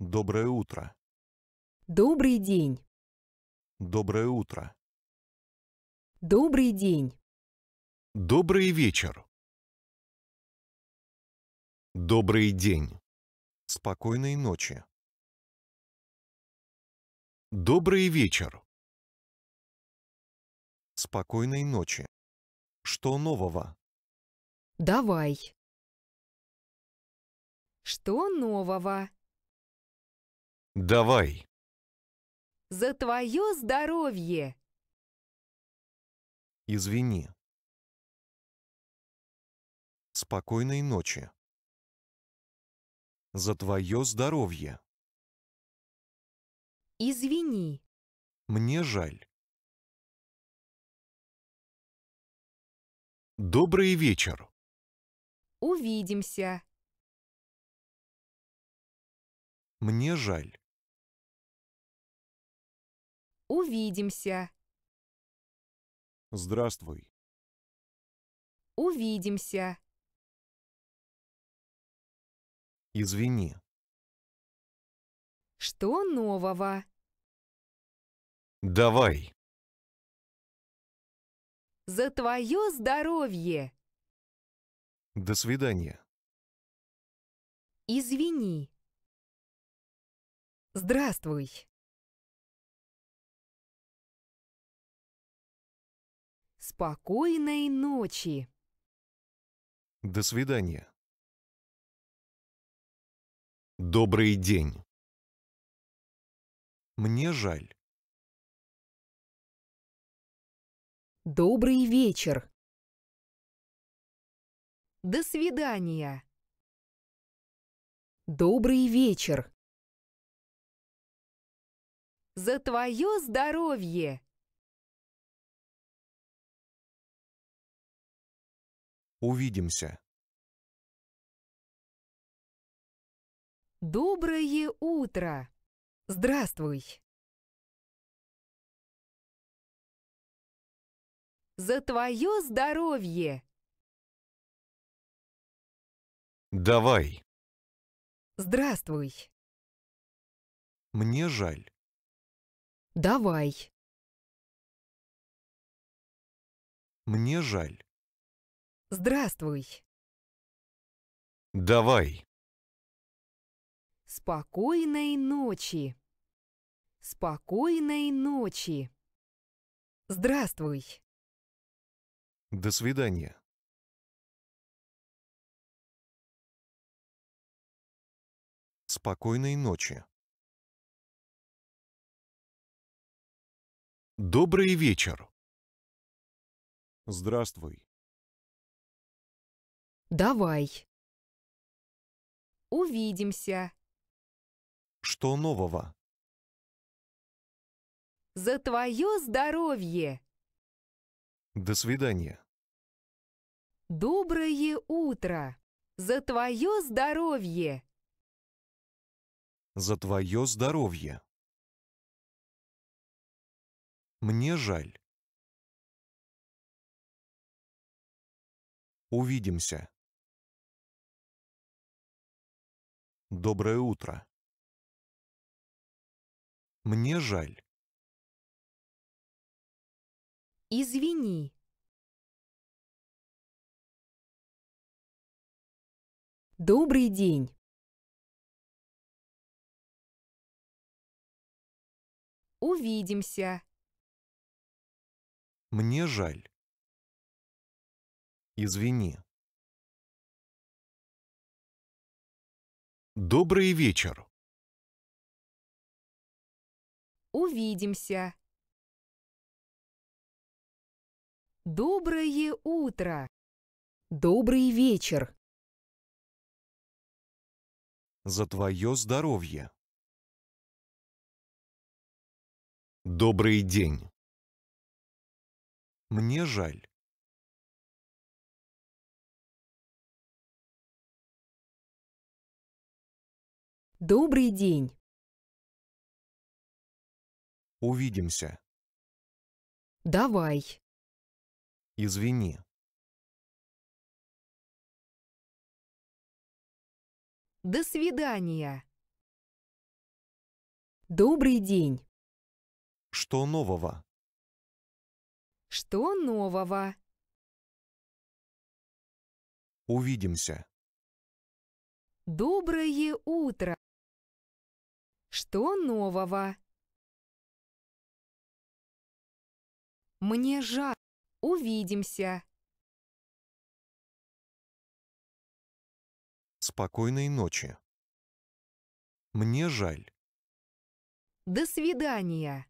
Доброе утро. Добрый день. Доброе утро. Добрый день. Добрый вечер. Добрый день. Спокойной ночи. Добрый вечер. Спокойной ночи. Что нового? Давай. Что нового? Давай. За твое здоровье. Извини. Спокойной ночи. За твое здоровье. Извини. Мне жаль. Добрый вечер. Увидимся. Мне жаль. Увидимся. Здравствуй. Увидимся. Извини. Что нового? Давай. За твое здоровье. До свидания. Извини. Здравствуй. Спокойной ночи! До свидания. Добрый день. Мне жаль. Добрый вечер. До свидания. Добрый вечер. За твое здоровье! Увидимся. Доброе утро! Здравствуй! За твое здоровье! Давай! Здравствуй! Мне жаль. Давай! Мне жаль. Здравствуй. Давай. Спокойной ночи. Спокойной ночи. Здравствуй. До свидания. Спокойной ночи. Добрый вечер. Здравствуй. Давай. Увидимся. Что нового? За твое здоровье. До свидания. Доброе утро. За твое здоровье. За твое здоровье. Мне жаль. Увидимся. Доброе утро. Мне жаль. Извини. Добрый день. Увидимся. Мне жаль. Извини. Добрый вечер. Увидимся. Доброе утро. Добрый вечер. За твое здоровье. Добрый день. Мне жаль. Добрый день. Увидимся. Давай. Извини. До свидания. Добрый день. Что нового? Что нового? Увидимся. Доброе утро. Что нового? Мне жаль. Увидимся. Спокойной ночи. Мне жаль. До свидания.